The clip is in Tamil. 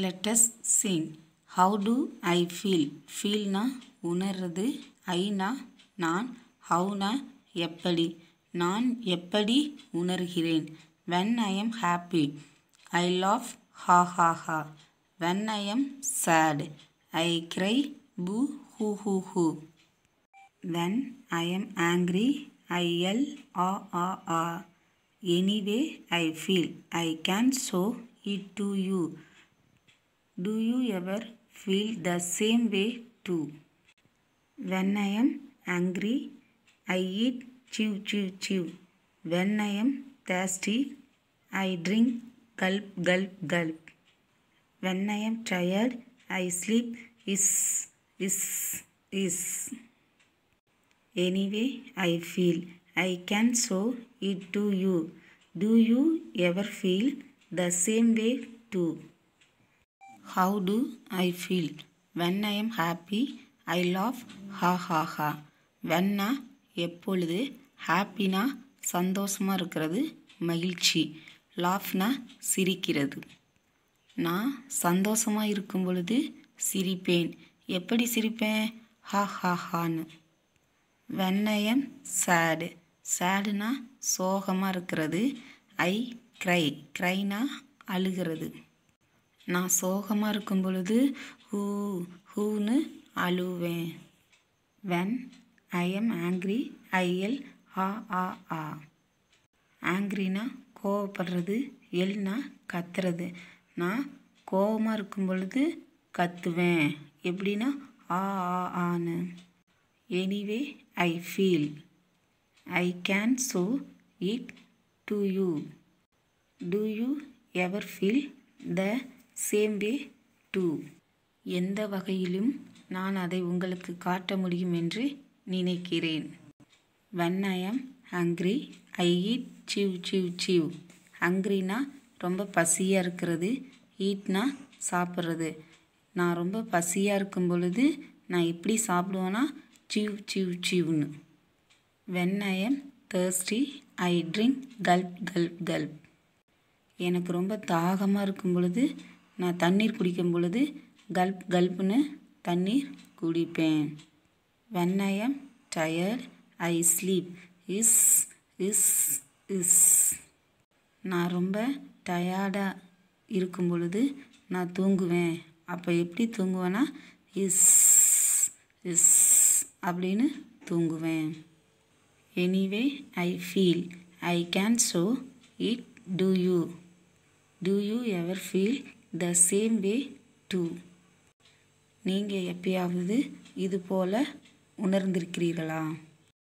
Lettuce sing how do I feel ஃபீல்னா உணர்றது ஐனா நான் ஹவுனா எப்படி நான் எப்படி உணர்கிறேன் when I am happy I love ha ha ஹா when I M sad I cry boo hoo hoo hoo when I am angry I yell ah ah ah anyway I feel I can show it to you Do you ever feel the same way too? When I am angry, I eat chew chew chew. When I am thirsty, I drink gulp gulp gulp. When I am tired, I sleep is is is. Anyway, I feel I can show it to you. Do you ever feel the same way too? How do I feel when I am happy I laugh ha ha ஹா வென்னா எப்பொழுது ஹாப்பினா சந்தோஷமாக இருக்கிறது மகிழ்ச்சி லாஃப்னா சிரிக்கிறது நான் சந்தோஷமாக இருக்கும் பொழுது சிரிப்பேன் எப்படி சிரிப்பேன் ஹா ஹா ஹான்னு வென் ஐ எம் சேடு சேடுனா சோகமாக இருக்கிறது ஐ க்ரை க்ரைனா அழுகிறது நான் சோகமாக இருக்கும் பொழுது ஹூ ஹூன்னு அழுவேன் when I am angry I yell ah ah ah ஆங்க்ரினா கோவப்படுறது எல்னா கத்துறது நான் கோவமாக இருக்கும் பொழுது கத்துவேன் எப்படின்னா ஆ ஆ ஆன்னு anyway I feel I can show it to you to you ever feel the same way too எந்த வகையிலும் நான் அதை உங்களுக்கு காட்ட முடியும் என்று நினைக்கிறேன் வென் ஐ ஆம் ஹங்க்ரி ஐ ஈட் சிவ் சிவ் சிவ் ஹங்க்ரினா ரொம்ப பசியாக இருக்கிறது ஈட்னா சாப்பிட்றது நான் ரொம்ப பசியாக இருக்கும் பொழுது நான் எப்படி சாப்பிடுவேன்னா சிவ் சிவ் சிவ்னு when I am thirsty I drink gulp gulp gulp எனக்கு ரொம்ப தாகமாக இருக்கும் பொழுது நான் தண்ணீர் குடிக்கும் பொழுது கல்ப் கல்ப்புன்னு தண்ணீர் குடிப்பேன் when I am tired I sleep இஸ் இஸ் இஸ் நான் ரொம்ப டயர்டாக இருக்கும் பொழுது நான் தூங்குவேன் அப்போ எப்படி தூங்குவேன்னா இஸ் இஸ் அப்படின்னு தூங்குவேன் anyway I feel I can show it to you to you ever feel the same way too நீங்கள் எப்பயாவது இது போல் உணர்ந்திருக்கிறீர்களா